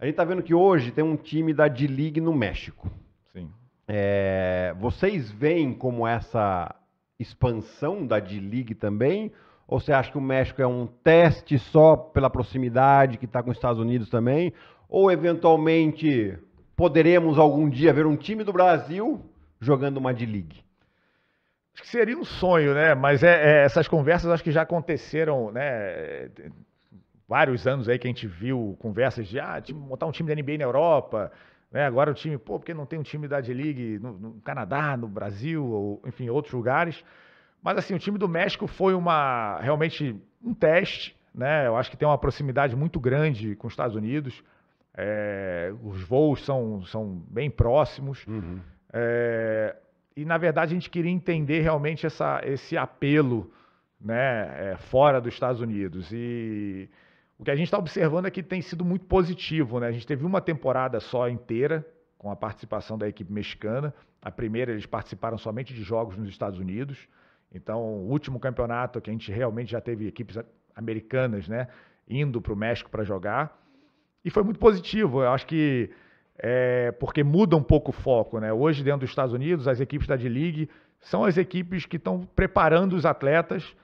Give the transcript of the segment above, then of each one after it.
A gente está vendo que hoje tem um time da D-League no México. Sim. É, vocês veem como essa expansão da D-League também? Ou você acha que o México é um teste só pela proximidade que está com os Estados Unidos também? Ou eventualmente poderemos algum dia ver um time do Brasil jogando uma D-League? Acho que seria um sonho, né? Mas é, é, essas conversas acho que já aconteceram, né? vários anos aí que a gente viu conversas de ah, montar um time da NBA na Europa, né? agora o time, pô, porque não tem um time da D-League no, no, Canadá, no Brasil, ou, enfim, outros lugares. Mas assim, o time do México foi uma realmente um teste, né? Eu acho que tem uma proximidade muito grande com os Estados Unidos. É, os voos são, são bem próximos. Uhum. É, e na verdade a gente queria entender realmente essa, esse apelo né, é, fora dos Estados Unidos. E o que a gente está observando é que tem sido muito positivo, né? A gente teve uma temporada só inteira com a participação da equipe mexicana. A primeira eles participaram somente de jogos nos Estados Unidos. Então, o último campeonato que a gente realmente já teve equipes americanas, né, indo para o México para jogar. E foi muito positivo. Eu acho que é, porque muda um pouco o foco, né? Hoje dentro dos Estados Unidos, as equipes da D-League são as equipes que estão preparando os atletas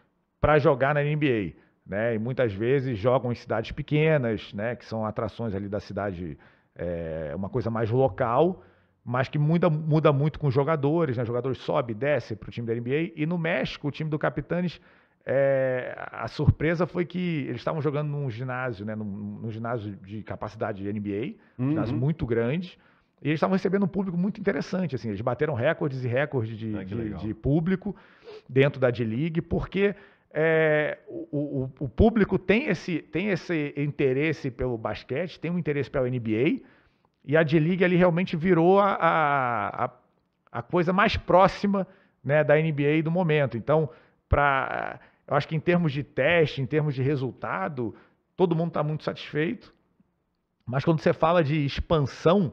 para jogar na NBA né? E muitas vezes jogam em cidades pequenas, né? Que são atrações ali da cidade, é, uma coisa mais local, mas que muda, muda muito com os jogadores, né? Os jogadores sobe, desce para o time da NBA. E no México, o time do Capitanes é, a surpresa foi que eles estavam jogando num ginásio, né, num, num ginásio de capacidade de NBA, um uhum. ginásio muito grande, e eles estavam recebendo um público muito interessante, assim, eles bateram recordes e recordes de, ah, de, de, público dentro da D-League, porque é, o, o, o, público tem esse, tem esse interesse pelo basquete, tem um interesse pela NBA, e a D-League ali realmente virou a, a, a coisa mais próxima né, da NBA do momento. Então, pra, eu acho que em termos de teste, em termos de resultado, todo mundo está muito satisfeito. Mas quando você fala de expansão,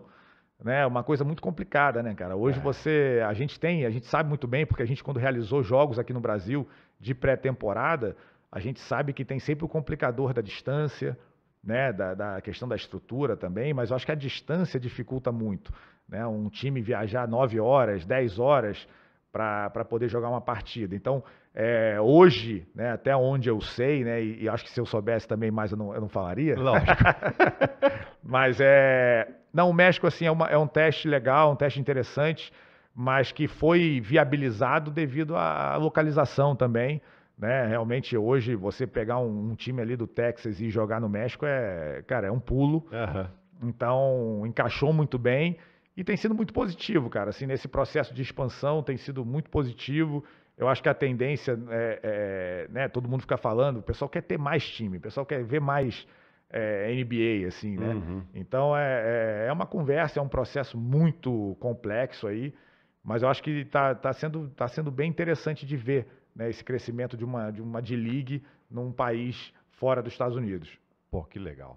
né? É uma coisa muito complicada, né, cara? Hoje é. você, a gente tem, a gente sabe muito bem, porque a gente quando realizou jogos aqui no Brasil de pré-temporada, a gente sabe que tem sempre o complicador da distância, né? Da, da questão da estrutura também, mas eu acho que a distância dificulta muito, né? Um time viajar 9 horas, 10 horas para poder jogar uma partida. Então, é, hoje, né, até onde eu sei, né, e, e, acho que se eu soubesse também mais eu não, eu não falaria. Lógico. mas é, não, o México assim, é, uma, é um teste legal, um teste interessante, mas que foi viabilizado devido à localização também. Né? Realmente hoje você pegar um, um, time ali do Texas e jogar no México é, cara, é um pulo. Uhum. Então encaixou muito bem e tem sido muito positivo, cara. Assim, nesse processo de expansão tem sido muito positivo. Eu acho que a tendência, é, é né? Todo mundo fica falando, o pessoal quer ter mais time, o pessoal quer ver mais é, NBA, assim, né? Uhum. Então é, é, é, uma conversa, é um processo muito complexo aí, mas eu acho que está tá sendo, tá sendo bem interessante de ver né, esse crescimento de uma de uma D-League num país fora dos Estados Unidos. Pô, que legal.